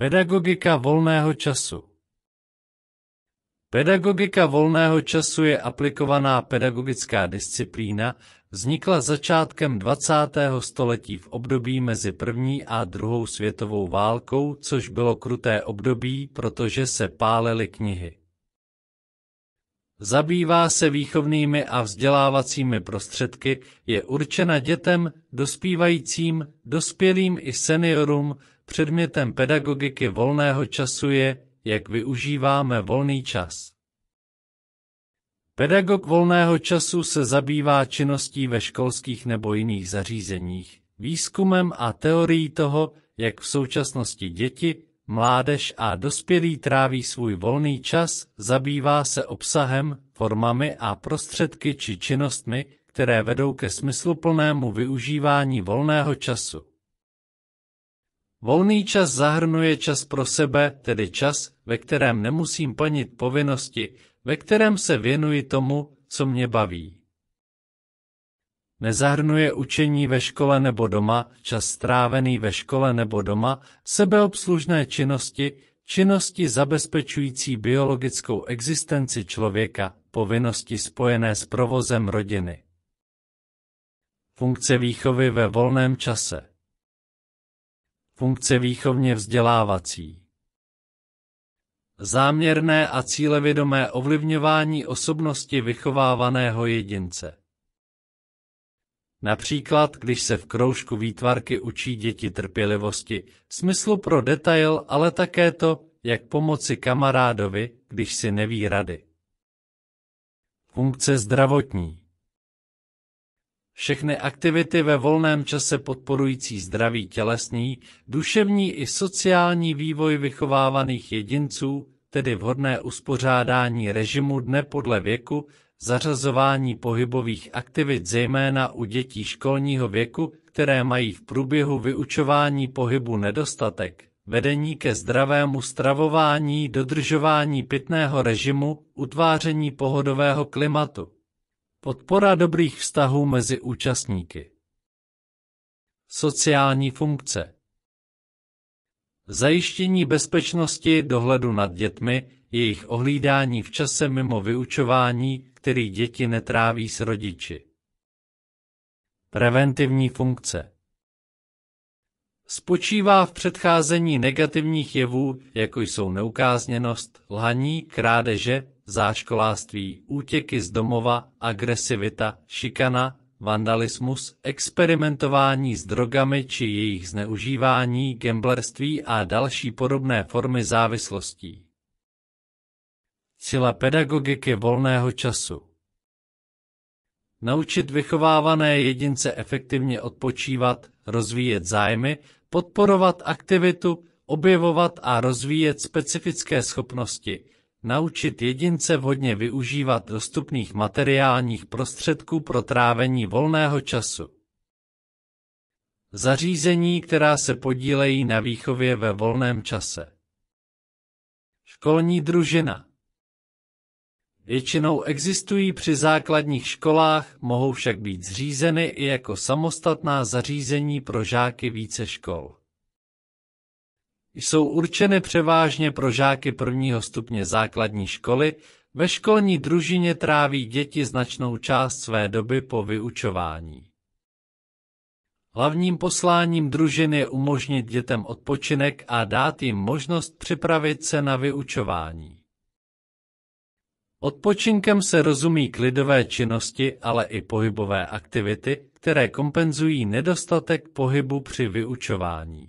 Pedagogika volného času Pedagogika volného času je aplikovaná pedagogická disciplína, vznikla začátkem 20. století v období mezi první a druhou světovou válkou, což bylo kruté období, protože se pálely knihy. Zabývá se výchovnými a vzdělávacími prostředky, je určena dětem, dospívajícím, dospělým i seniorům, Předmětem pedagogiky volného času je, jak využíváme volný čas. Pedagog volného času se zabývá činností ve školských nebo jiných zařízeních, výzkumem a teorií toho, jak v současnosti děti, mládež a dospělí tráví svůj volný čas, zabývá se obsahem, formami a prostředky či činnostmi, které vedou ke smysluplnému využívání volného času. Volný čas zahrnuje čas pro sebe, tedy čas, ve kterém nemusím plnit povinnosti, ve kterém se věnuji tomu, co mě baví. Nezahrnuje učení ve škole nebo doma, čas strávený ve škole nebo doma, sebeobslužné činnosti, činnosti zabezpečující biologickou existenci člověka, povinnosti spojené s provozem rodiny. Funkce výchovy ve volném čase Funkce výchovně vzdělávací. Záměrné a cílevědomé ovlivňování osobnosti vychovávaného jedince. Například, když se v kroužku výtvarky učí děti trpělivosti, smyslu pro detail, ale také to, jak pomoci kamarádovi, když si neví rady. Funkce zdravotní všechny aktivity ve volném čase podporující zdravý tělesný, duševní i sociální vývoj vychovávaných jedinců, tedy vhodné uspořádání režimu dne podle věku, zařazování pohybových aktivit zejména u dětí školního věku, které mají v průběhu vyučování pohybu nedostatek, vedení ke zdravému stravování, dodržování pitného režimu, utváření pohodového klimatu. Podpora dobrých vztahů mezi účastníky. Sociální funkce. Zajištění bezpečnosti dohledu nad dětmi, jejich ohlídání v čase mimo vyučování, který děti netráví s rodiči. Preventivní funkce spočívá v předcházení negativních jevů, jako jsou neukázněnost, lhaní, krádeže, záškoláství, útěky z domova, agresivita, šikana, vandalismus, experimentování s drogami či jejich zneužívání, gamblerství a další podobné formy závislostí. Cíle pedagogiky volného času Naučit vychovávané jedince efektivně odpočívat, rozvíjet zájmy, podporovat aktivitu, objevovat a rozvíjet specifické schopnosti, naučit jedince vhodně využívat dostupných materiálních prostředků pro trávení volného času. Zařízení, která se podílejí na výchově ve volném čase. Školní družina Většinou existují při základních školách, mohou však být zřízeny i jako samostatná zařízení pro žáky více škol. Jsou určeny převážně pro žáky prvního stupně základní školy, ve školní družině tráví děti značnou část své doby po vyučování. Hlavním posláním družin je umožnit dětem odpočinek a dát jim možnost připravit se na vyučování. Odpočinkem se rozumí klidové činnosti, ale i pohybové aktivity, které kompenzují nedostatek pohybu při vyučování.